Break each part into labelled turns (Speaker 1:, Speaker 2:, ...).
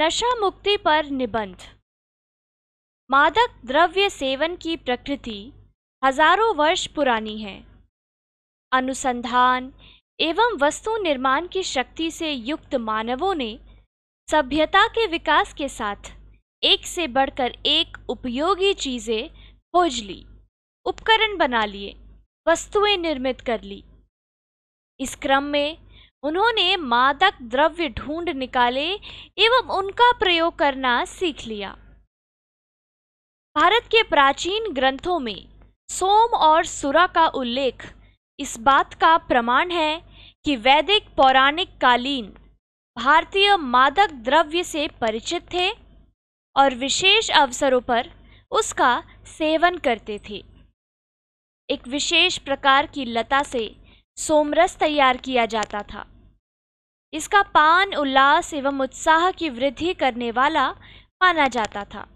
Speaker 1: नशा मुक्ति पर निबंध मादक द्रव्य सेवन की प्रकृति हजारों वर्ष पुरानी है अनुसंधान एवं वस्तु निर्माण की शक्ति से युक्त मानवों ने सभ्यता के विकास के साथ एक से बढ़कर एक उपयोगी चीज़ें खोज ली उपकरण बना लिए वस्तुएं निर्मित कर ली इस क्रम में उन्होंने मादक द्रव्य ढूंढ निकाले एवं उनका प्रयोग करना सीख लिया भारत के प्राचीन ग्रंथों में सोम और सुरा का उल्लेख इस बात का प्रमाण है कि वैदिक पौराणिक कालीन भारतीय मादक द्रव्य से परिचित थे और विशेष अवसरों पर उसका सेवन करते थे एक विशेष प्रकार की लता से सोमरस तैयार किया जाता था इसका पान उल्लास एवं उत्साह की वृद्धि करने वाला माना जाता था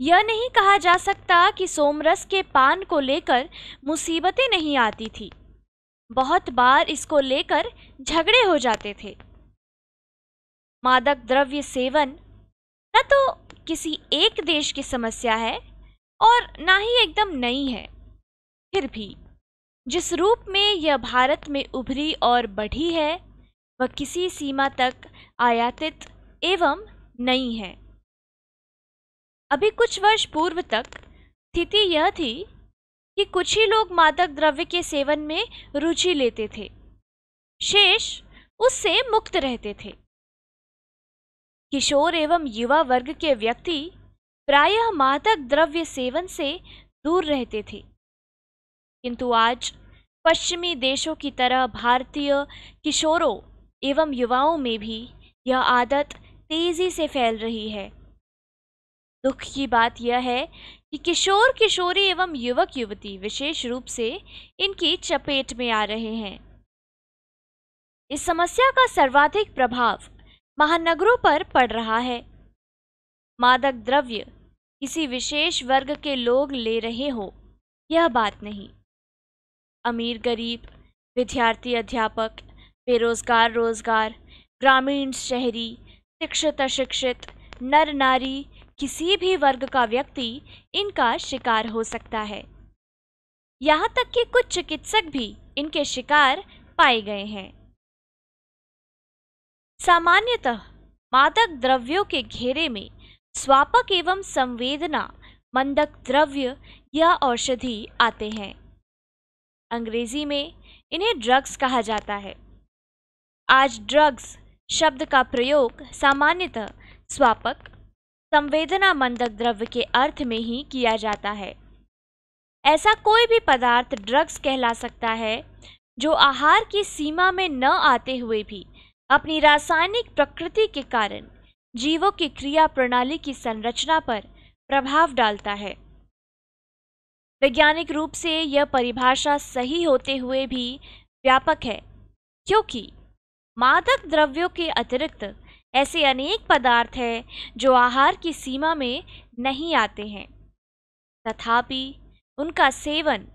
Speaker 1: यह नहीं कहा जा सकता कि सोमरस के पान को लेकर मुसीबतें नहीं आती थी बहुत बार इसको लेकर झगड़े हो जाते थे मादक द्रव्य सेवन न तो किसी एक देश की समस्या है और ना ही एकदम नई है फिर भी जिस रूप में यह भारत में उभरी और बढ़ी है वह किसी सीमा तक आयातित एवं नहीं है अभी कुछ वर्ष पूर्व तक स्थिति यह थी कि कुछ ही लोग मादक द्रव्य के सेवन में रुचि लेते थे शेष उससे मुक्त रहते थे किशोर एवं युवा वर्ग के व्यक्ति प्रायः मादक द्रव्य सेवन से दूर रहते थे किंतु आज पश्चिमी देशों की तरह भारतीय किशोरों एवं युवाओं में भी यह आदत तेज़ी से फैल रही है दुख की बात यह है कि किशोर किशोरी एवं युवक युवती विशेष रूप से इनकी चपेट में आ रहे हैं इस समस्या का सर्वाधिक प्रभाव महानगरों पर पड़ रहा है मादक द्रव्य किसी विशेष वर्ग के लोग ले रहे हो यह बात नहीं अमीर गरीब विद्यार्थी अध्यापक बेरोज़गार रोज़गार ग्रामीण शहरी शिक्षित अशिक्षित नर नारी किसी भी वर्ग का व्यक्ति इनका शिकार हो सकता है यहाँ तक कि कुछ चिकित्सक भी इनके शिकार पाए गए हैं सामान्यतः मादक द्रव्यों के घेरे में स्वापक एवं संवेदना मंदक द्रव्य या औषधि आते हैं अंग्रेज़ी में इन्हें ड्रग्स कहा जाता है आज ड्रग्स शब्द का प्रयोग सामान्यतः स्वापक संवेदना मंदक द्रव्य के अर्थ में ही किया जाता है ऐसा कोई भी पदार्थ ड्रग्स कहला सकता है जो आहार की सीमा में न आते हुए भी अपनी रासायनिक प्रकृति के कारण जीवों की क्रिया प्रणाली की संरचना पर प्रभाव डालता है वैज्ञानिक रूप से यह परिभाषा सही होते हुए भी व्यापक है क्योंकि मादक द्रव्यों के अतिरिक्त ऐसे अनेक पदार्थ हैं जो आहार की सीमा में नहीं आते हैं तथापि उनका सेवन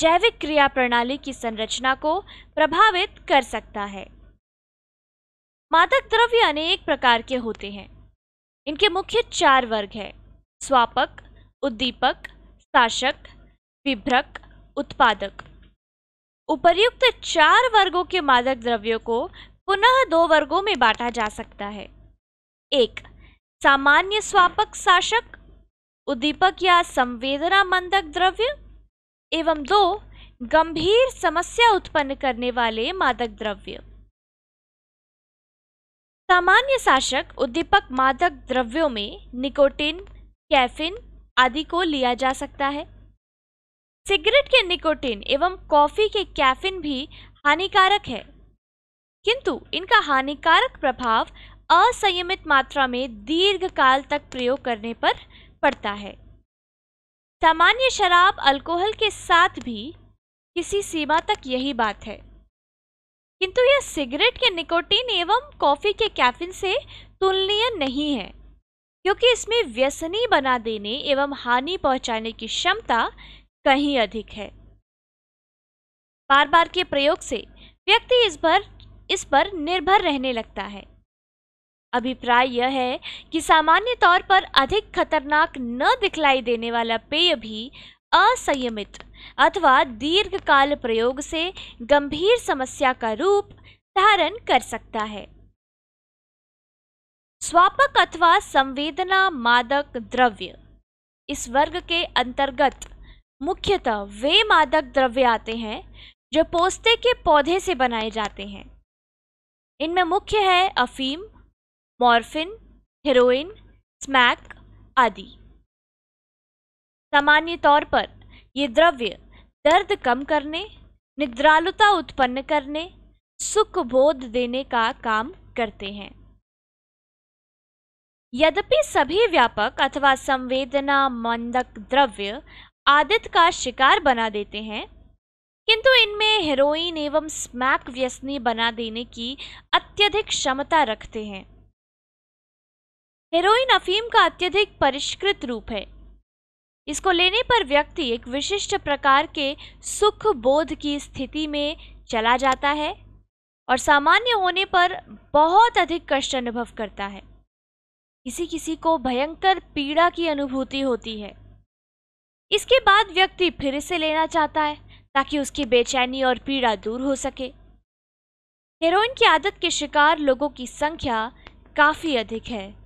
Speaker 1: जैविक क्रिया प्रणाली की संरचना को प्रभावित कर सकता है मादक द्रव्य अनेक प्रकार के होते हैं इनके मुख्य चार वर्ग हैं स्वापक उद्दीपक शासक विभ्रक उत्पादक उपर्युक्त चार वर्गों के मादक द्रव्यों को पुनः दो वर्गों में बांटा जा सकता है एक सामान्य स्वापक शासक उद्दीपक या संवेदना मंदक द्रव्य एवं दो गंभीर समस्या उत्पन्न करने वाले मादक द्रव्य सामान्य शासक उद्दीपक मादक द्रव्यों में निकोटिन कैफिन आदि को लिया जा सकता है सिगरेट के निकोटिन एवं कॉफ़ी के कैफिन भी हानिकारक है किंतु इनका हानिकारक प्रभाव असंयमित मात्रा में दीर्घ काल तक प्रयोग करने पर पड़ता है सामान्य शराब अल्कोहल के साथ भी किसी सीमा तक यही बात है किंतु यह सिगरेट के निकोटीन एवं कॉफ़ी के कैफिन से तुलनीय नहीं है क्योंकि इसमें व्यसनी बना देने एवं हानि पहुंचाने की क्षमता कहीं अधिक है बार बार के प्रयोग से व्यक्ति इस पर इस पर निर्भर रहने लगता है अभिप्राय यह है कि सामान्य तौर पर अधिक खतरनाक न दिखलाई देने वाला पेय भी असंयमित अथवा दीर्घकाल प्रयोग से गंभीर समस्या का रूप धारण कर सकता है स्वापक अथवा संवेदना मादक द्रव्य इस वर्ग के अंतर्गत मुख्यतः वे मादक द्रव्य आते हैं जो पोस्ते के पौधे से बनाए जाते हैं इनमें मुख्य है अफीम मॉर्फिन हेरोइन स्मैक आदि सामान्य तौर पर ये द्रव्य दर्द कम करने निद्रालुता उत्पन्न करने सुख बोध देने का काम करते हैं यद्यपि सभी व्यापक अथवा संवेदना मंदक द्रव्य आदित्य का शिकार बना देते हैं किंतु इनमें हेरोइन एवं स्मैक व्यसनी बना देने की अत्यधिक क्षमता रखते हैं हेरोइन अफीम का अत्यधिक परिष्कृत रूप है इसको लेने पर व्यक्ति एक विशिष्ट प्रकार के सुख बोध की स्थिति में चला जाता है और सामान्य होने पर बहुत अधिक कष्ट अनुभव करता है किसी किसी को भयंकर पीड़ा की अनुभूति होती है इसके बाद व्यक्ति फिर इसे लेना चाहता है ताकि उसकी बेचैनी और पीड़ा दूर हो सके हेरोइन की आदत के शिकार लोगों की संख्या काफ़ी अधिक है